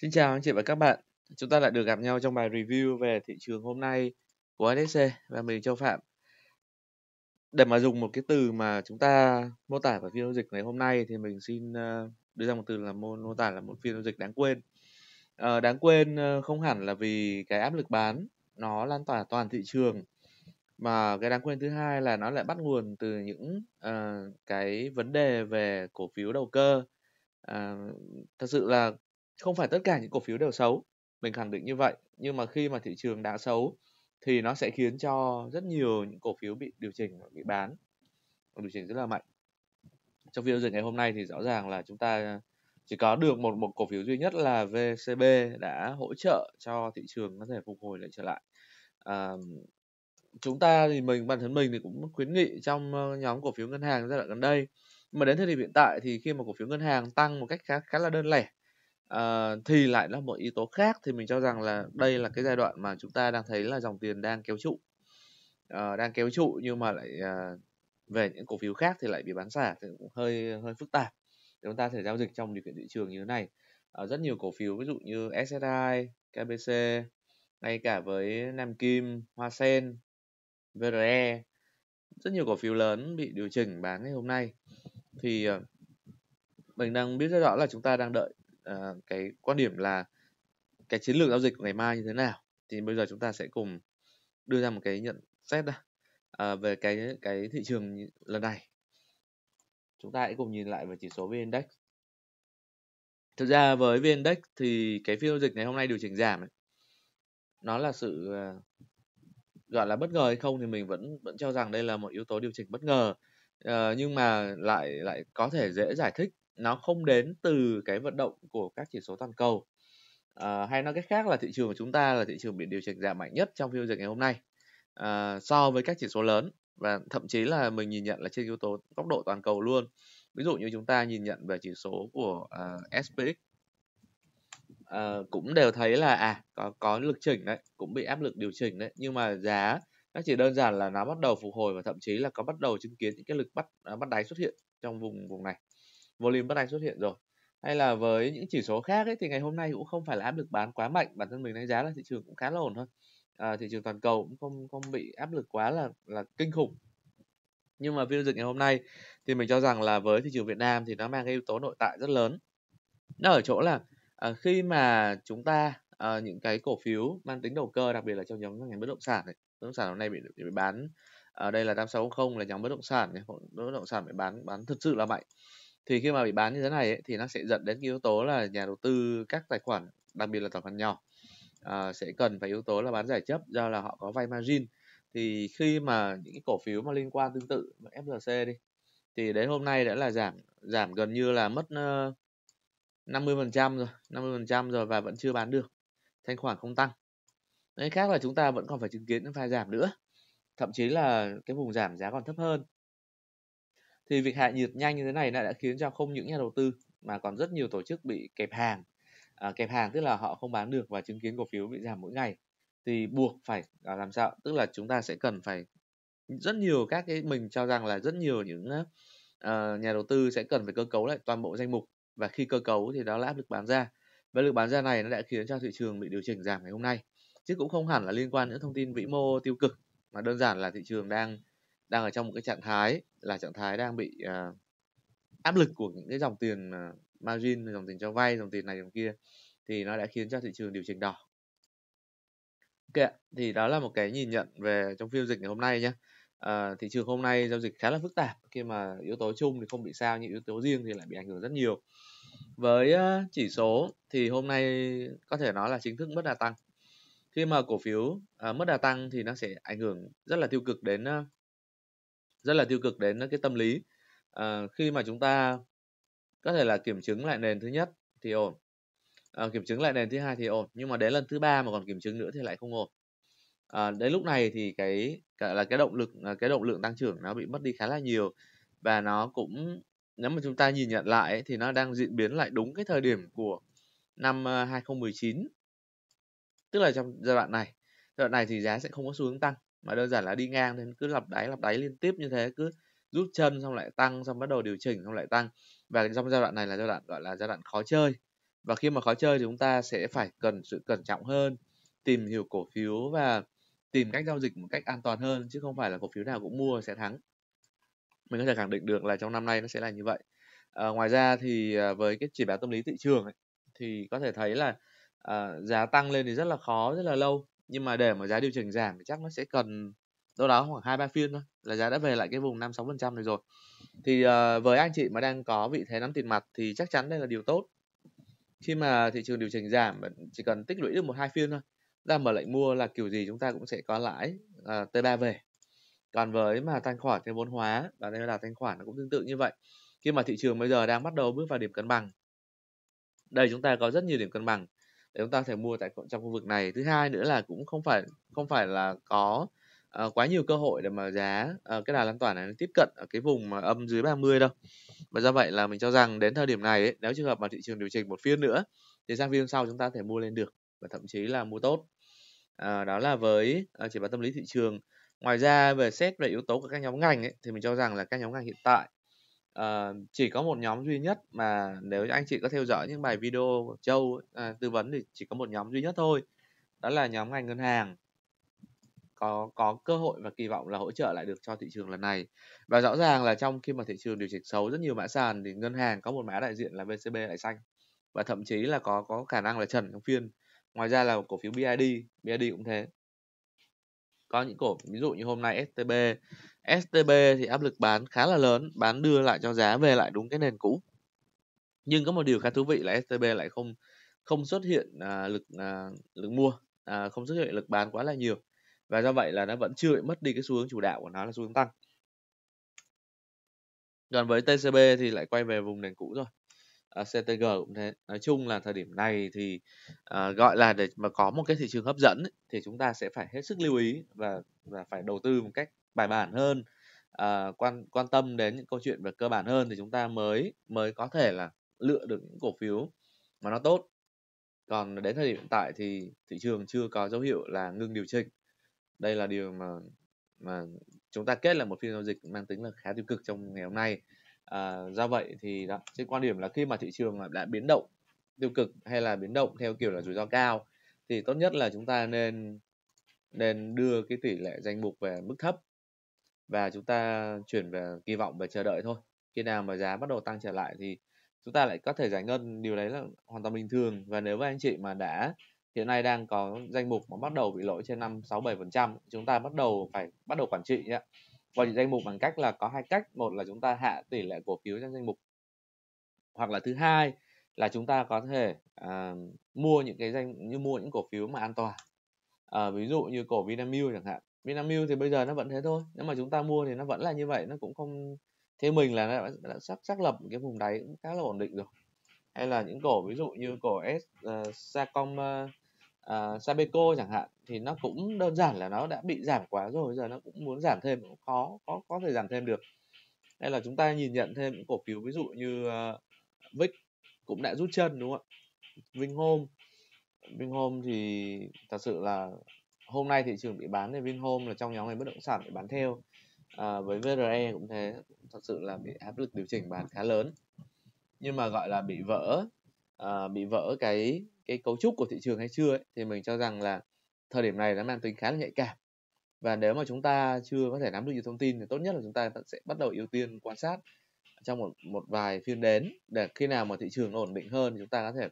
Xin chào anh chị và các bạn. Chúng ta lại được gặp nhau trong bài review về thị trường hôm nay của ADC và mình Châu Phạm. Để mà dùng một cái từ mà chúng ta mô tả vào phiên giao dịch ngày hôm nay thì mình xin ờ, đưa ra một từ là mô, mô tả là một phiên giao dịch đáng quên. À, đáng quên ờ, không hẳn là vì cái áp lực bán nó lan tỏa toàn thị trường mà cái đáng quên thứ hai là nó lại bắt nguồn từ những uh, cái vấn đề về cổ phiếu đầu cơ uh, thật sự là không phải tất cả những cổ phiếu đều xấu mình khẳng định như vậy nhưng mà khi mà thị trường đã xấu thì nó sẽ khiến cho rất nhiều những cổ phiếu bị điều chỉnh bị bán điều chỉnh rất là mạnh trong phiên giao dịch ngày hôm nay thì rõ ràng là chúng ta chỉ có được một một cổ phiếu duy nhất là VCB đã hỗ trợ cho thị trường có thể phục hồi lại trở lại à, chúng ta thì mình bản thân mình thì cũng khuyến nghị trong ờ, nhóm cổ phiếu ngân hàng giai đoạn gần đây mà đến thời điểm hiện tại thì khi mà cổ phiếu ngân hàng tăng một cách khá khá là đơn lẻ Ờ, thì lại là một yếu tố khác thì mình cho rằng là đây là cái giai đoạn mà chúng ta đang thấy là dòng tiền đang kéo trụ à, đang kéo trụ nhưng mà lại à, về những cổ phiếu khác thì lại bị bán xả thì cũng hơi hơi phức tạp chúng ta thể giao dịch trong điều kiện thị trường như thế này à, rất nhiều cổ phiếu ví dụ như SSI, KBC ngay cả với Nam Kim, Hoa Sen, VRE rất nhiều cổ phiếu lớn bị điều chỉnh bán ngày hôm nay thì mình đang biết rất rõ là chúng ta đang đợi À, cái quan điểm là cái chiến lược giao dịch của ngày mai như thế nào thì bây giờ chúng ta sẽ cùng đưa ra một cái nhận xét đó, uh, à, về cái cái thị trường lần này chúng ta hãy cùng nhìn lại về chỉ số vn index thực ra với vn index thì cái phiên giao dịch ngày hôm nay điều chỉnh giảm ấy, nó là sự uh, gọi là bất ngờ hay không thì mình vẫn vẫn cho rằng đây là một yếu tố điều chỉnh bất ngờ uh, nhưng mà lại lại có thể dễ giải thích nó không đến từ cái vận động của các chỉ số toàn cầu à, hay nói cách khác là thị trường của chúng ta là thị trường bị điều chỉnh giảm mạnh nhất trong phiên giao dịch ngày hôm nay à, so với các chỉ số lớn và thậm chí là mình nhìn nhận là trên yếu tố góc độ toàn cầu luôn ví dụ như chúng ta nhìn nhận về chỉ số của uh, ờ, SPX uh, cũng đều thấy là à có có lực chỉnh đấy cũng bị áp lực điều chỉnh đấy nhưng mà giá nó chỉ đơn giản là nó bắt đầu phục hồi và thậm chí là có bắt đầu chứng kiến những cái lực bắt bắt đáy xuất hiện trong vùng vùng này volume bất anh xuất hiện rồi hay là với những chỉ số khác ấy, thì ngày hôm nay cũng không phải là áp lực bán quá mạnh bản thân mình đánh giá là thị trường cũng khá là ổn thôi à, thị trường toàn cầu cũng không không bị áp lực quá là là kinh khủng nhưng mà phiên giao dịch ngày hôm nay thì mình cho rằng là với thị trường Việt Nam thì nó mang cái yếu tố nội tại rất lớn nó ở chỗ là à, khi mà chúng ta à, những cái cổ phiếu mang tính đầu cơ đặc biệt là trong nhóm ngành bất động sản này bất động sản hôm nay bị, bị bán ở à, đây là 8600 là nhóm bất động sản này bất động sản bị bán bán thật sự là mạnh thì khi mà bị bán như thế này ấy, thì nó sẽ dẫn đến cái yếu tố là nhà đầu tư các tài khoản đặc biệt là tài khoản nhỏ à, sẽ cần phải yếu tố là bán giải chấp do là họ có vay margin thì khi mà những cái cổ phiếu mà liên quan tương tự FLC đi thì đến hôm nay đã là giảm giảm gần như là mất uh, ờ, 50% rồi 50% rồi và vẫn chưa bán được thanh khoản không tăng đấy khác là chúng ta vẫn còn phải chứng kiến những pha giảm nữa thậm chí là cái vùng giảm giá còn thấp hơn thì việc hạ nhiệt nhanh như thế này đã khiến cho không những nhà đầu tư mà còn rất nhiều tổ chức bị kẹp hàng à, kẹp hàng tức là họ không bán được và chứng kiến cổ phiếu bị giảm mỗi ngày thì buộc phải à, làm sao tức là chúng ta sẽ cần phải rất nhiều các cái mình cho rằng là rất nhiều những uh, nhà đầu tư sẽ cần phải cơ cấu lại toàn bộ danh mục và khi cơ cấu thì đó là áp lực bán ra và lực bán ra này nó đã khiến cho thị trường bị điều chỉnh giảm ngày hôm nay chứ cũng không hẳn là liên quan những thông tin vĩ mô tiêu cực mà đơn giản là thị trường đang đang ở trong một cái trạng thái là trạng thái đang bị uh, áp lực của những cái dòng tiền uh, margin dòng tiền cho vay dòng tiền này dòng kia thì nó đã khiến cho thị trường điều chỉnh đỏ ok thì đó là một cái nhìn nhận về trong phiên dịch ngày hôm nay nhé à, thị trường hôm nay giao dịch khá là phức tạp khi mà yếu tố chung thì không bị sao nhưng yếu tố riêng thì lại bị ảnh hưởng rất nhiều với à, chỉ số thì hôm nay có thể nói là chính thức mất đà tăng khi mà cổ phiếu à, mất đà tăng thì nó sẽ ảnh hưởng rất là tiêu cực đến rất là tiêu cực đến cái tâm lý à, khi mà chúng ta có thể là kiểm chứng lại nền thứ nhất thì ổn à, kiểm chứng lại nền thứ hai thì ổn nhưng mà đến lần thứ ba mà còn kiểm chứng nữa thì lại không ổn à, đến lúc này thì cái cả là cái động lực cái động lượng tăng trưởng nó bị mất đi khá là nhiều và nó cũng nếu mà chúng ta nhìn nhận lại thì nó đang diễn biến lại đúng cái thời điểm của năm 2019 tức là trong giai đoạn này giai đoạn này thì giá sẽ không có xu hướng tăng mà đơn giản là đi ngang nên cứ lặp đáy lặp đáy liên tiếp như thế cứ rút chân xong lại tăng xong bắt đầu điều chỉnh xong lại tăng và trong giai đoạn này là giai đoạn gọi là giai đoạn khó chơi và khi mà khó chơi thì chúng ta sẽ phải cần sự cẩn trọng hơn tìm hiểu cổ phiếu và tìm cách giao dịch một cách an toàn hơn chứ không phải là cổ phiếu nào cũng mua sẽ thắng mình có thể khẳng định được là trong năm nay nó sẽ là như vậy à, ngoài ra thì ờ, với cái chỉ báo tâm lý thị trường ấy, thì có thể thấy là à, giá tăng lên thì rất là khó rất là lâu nhưng mà để mà giá điều chỉnh giảm thì chắc nó sẽ cần đâu đó khoảng hai ba phiên thôi là giá đã về lại cái vùng năm sáu phần trăm này rồi thì uh, với anh chị mà đang có vị thế nắm tiền mặt thì chắc chắn đây là điều tốt khi mà thị trường điều chỉnh giảm chỉ cần tích lũy được một hai phiên thôi ra mở lệnh mua là kiểu gì chúng ta cũng sẽ có lãi uh, ờ, T3 về còn với mà thanh khoản cái vốn hóa và đây là thanh khoản nó cũng tương tự như vậy khi mà thị trường bây giờ đang bắt đầu bước vào điểm cân bằng đây chúng ta có rất nhiều điểm cân bằng để chúng ta thể mua tại trong khu vực này thứ hai nữa là cũng không phải không phải là có uh, quá nhiều cơ hội để mà giá uh, cái đà lan tỏa này tiếp cận ở cái vùng mà âm dưới 30 đâu và do vậy là mình cho rằng đến thời điểm này ấy, nếu trường hợp mà thị trường điều chỉnh một phiên nữa thì sang phiên sau chúng ta có thể mua lên được và thậm chí là mua tốt à, đó là với à, chỉ báo tâm lý thị trường ngoài ra về xét về yếu tố của các nhóm ngành ấy, thì mình cho rằng là các nhóm ngành hiện tại Ờ, chỉ có một nhóm duy nhất mà nếu anh chị có theo dõi những bài video của Châu ấy, à, tư vấn thì chỉ có một nhóm duy nhất thôi. Đó là nhóm ngành ngân hàng. Có có cơ hội và kỳ vọng là hỗ trợ lại được cho thị trường lần này. Và rõ ràng là trong khi mà thị trường điều chỉnh xấu rất nhiều mã sàn thì ngân hàng có một mã đại diện là VCB lại xanh và thậm chí là có có khả năng là trần trong phiên. Ngoài ra là cổ phiếu BID, BID cũng thế. Có những cổ ví dụ như hôm nay STB STB thì áp lực bán khá là lớn, bán đưa lại cho giá về lại đúng cái nền cũ. Nhưng có một điều khá thú vị là STB lại không không xuất hiện à, lực à, lực mua, à, không xuất hiện lực bán quá là nhiều và do vậy là nó vẫn chưa bị mất đi cái xu hướng chủ đạo của nó là xu hướng tăng. Còn với TCB thì lại quay về vùng nền cũ rồi. À, CTG cũng thế. Nói chung là thời điểm này thì à, gọi là để mà có một cái thị trường hấp dẫn ấy, thì chúng ta sẽ phải hết sức lưu ý và và phải đầu tư một cách bài bản hơn uh, quan quan tâm đến những câu chuyện về cơ bản hơn thì chúng ta mới mới có thể là lựa được những cổ phiếu mà nó tốt còn đến thời điểm hiện tại thì thị trường chưa có dấu hiệu là ngưng điều chỉnh đây là điều mà mà chúng ta kết là một phiên giao dịch mang tính là khá tiêu cực trong ngày hôm nay à, do vậy thì đó trên quan điểm là khi mà thị trường đã biến động tiêu cực hay là biến động theo kiểu là rủi ro cao thì tốt nhất là chúng ta nên nên đưa cái tỷ lệ danh mục về mức thấp và chúng ta chuyển về kỳ vọng và chờ đợi thôi khi nào mà giá bắt đầu tăng trở lại thì chúng ta lại có thể giải ngân điều đấy là hoàn toàn bình thường và nếu với anh chị mà đã hiện nay đang có danh mục mà bắt đầu bị lỗi trên năm sáu bảy phần trăm chúng ta bắt đầu phải bắt đầu quản trị nhé quản trị danh mục bằng cách là có hai cách một là chúng ta hạ tỷ lệ cổ phiếu trong danh mục hoặc là thứ hai là chúng ta có thể à, mua những cái danh như mua những cổ phiếu mà an toàn à, ví dụ như cổ Vinamilk chẳng hạn Vinamilk thì bây giờ nó vẫn thế thôi nếu mà chúng ta mua thì nó vẫn là như vậy nó cũng không thế mình là nó đã, đã sắp xác lập cái vùng đáy cũng khá là ổn định rồi hay là những cổ ví dụ như cổ S uh, Sacom uh, Sabeco chẳng hạn thì nó cũng đơn giản là nó đã bị giảm quá rồi bây giờ nó cũng muốn giảm thêm cũng khó có có thể giảm thêm được hay là chúng ta nhìn nhận thêm những cổ phiếu ví dụ như uh, Vic cũng đã rút chân đúng không ạ Vinhome Vinhome thì thật sự là hôm nay thị trường bị bán thì Vinhome là trong nhóm ngành bất động sản bị bán theo à, với VRE cũng thế thật sự là bị áp lực điều chỉnh bán khá lớn nhưng mà gọi là bị vỡ à, bị vỡ cái cái cấu trúc của thị trường hay chưa ấy, thì mình cho rằng là thời điểm này nó mang tính khá là nhạy cảm và nếu mà chúng ta chưa có thể nắm được nhiều thông tin thì tốt nhất là chúng ta sẽ bắt đầu ưu tiên quan sát trong một một vài phiên đến để khi nào mà thị trường ổn định hơn chúng ta có thể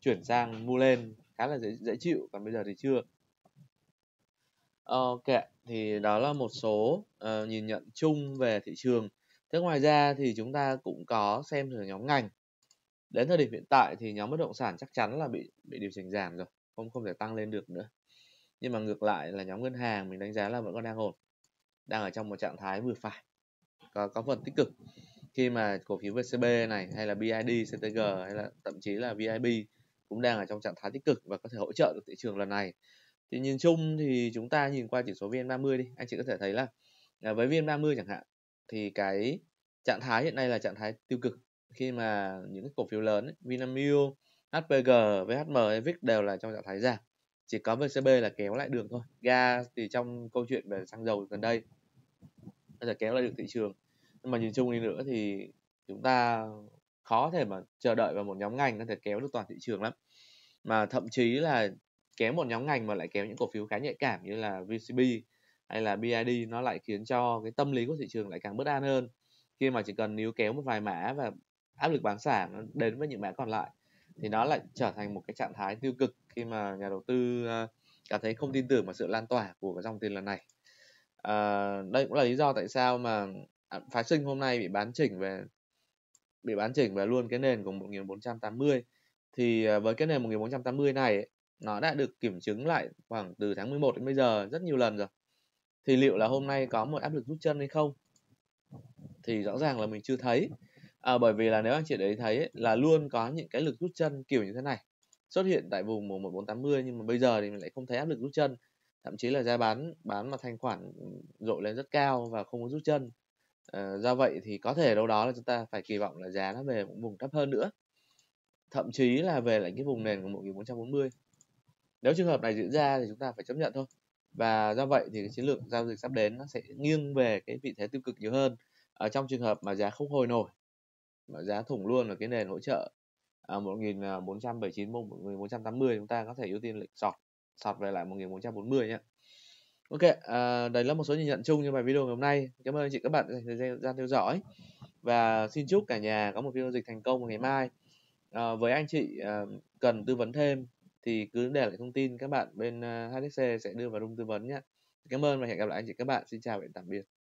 chuyển sang mua lên khá là dễ dễ chịu còn bây giờ thì chưa Ok ờ, thì đó là một số ờ, nhìn nhận chung về thị trường. Thế ngoài ra thì chúng ta cũng có xem thử nhóm ngành. Đến thời điểm hiện tại thì nhóm bất động sản chắc chắn là bị bị điều chỉnh giảm rồi, không không thể tăng lên được nữa. Nhưng mà ngược lại là nhóm ngân hàng mình đánh giá là vẫn còn đang ổn, đang ở trong một trạng thái vừa phải, có có phần tích cực khi mà cổ phiếu VCB này hay là BID, CTG hay là thậm chí là VIB cũng đang ở trong trạng thái tích cực và có thể hỗ trợ được thị trường lần này thì nhìn chung thì chúng ta nhìn qua chỉ số VN30 đi anh chị có thể thấy là à, với VN30 chẳng hạn thì cái trạng thái hiện nay là trạng thái tiêu cực khi mà những cổ phiếu lớn ấy, Vinamilk, HPG, VHM, EVIC đều là trong trạng thái giảm chỉ có VCB là kéo lại đường thôi ga thì trong câu chuyện về xăng dầu gần đây là kéo lại được thị trường nhưng mà nhìn chung đi nữa thì chúng ta khó thể mà chờ đợi vào một nhóm ngành có thể kéo được toàn thị trường lắm mà thậm chí là kém một nhóm ngành mà lại kém những cổ phiếu khá nhạy cảm như là VCB hay là BID nó lại khiến cho cái tâm lý của thị trường lại càng bất an hơn khi mà chỉ cần níu kéo một vài mã và áp lực bán xả nó đến với những mã còn lại thì nó lại trở thành một cái trạng thái tiêu cực khi mà nhà đầu tư à, cảm thấy không tin tưởng vào sự lan tỏa của cái dòng tiền lần này à, đây cũng là lý do tại sao mà à, phái sinh hôm nay bị bán chỉnh về bị bán chỉnh về luôn cái nền của 1480 thì à, với cái nền 1480 này nó đã được kiểm chứng lại khoảng từ tháng 11 đến bây giờ rất nhiều lần rồi thì liệu là hôm nay có một áp lực rút chân hay không thì rõ ràng là mình chưa thấy à, bởi vì là nếu anh chị đấy thấy ấy, là luôn có những cái lực rút chân kiểu như thế này xuất hiện tại vùng 1480 nhưng mà bây giờ thì mình lại không thấy áp lực rút chân thậm chí là giá bán bán mà thanh khoản dội lên rất cao và không có rút chân à, do vậy thì có thể đâu đó là chúng ta phải kỳ vọng là giá nó về cũng vùng thấp hơn nữa thậm chí là về lại cái vùng nền của 1440 nếu trường hợp này diễn ra thì chúng ta phải chấp nhận thôi và do vậy thì cái chiến lược giao dịch sắp đến nó sẽ nghiêng về cái vị thế tiêu cực nhiều hơn ở ờ, trong trường hợp mà giá không hồi nổi mà giá thủng luôn ở cái nền hỗ trợ à, 1479 1480 à, chúng ta có thể ưu tiên lệnh sọt sọt về lại 1440 nhé Ok, à, đấy là một số nhìn nhận chung trong bài video ngày hôm nay. Cảm ơn chị các bạn dành thời gian theo dõi và xin chúc cả nhà có một phiên giao dịch thành công vào ngày mai. À, với anh chị à, cần tư vấn thêm thì cứ để lại thông tin các bạn bên à, HTC sẽ đưa vào room tư vấn nhé. Cảm ơn và hẹn gặp lại anh chị các bạn. Xin chào và tạm biệt.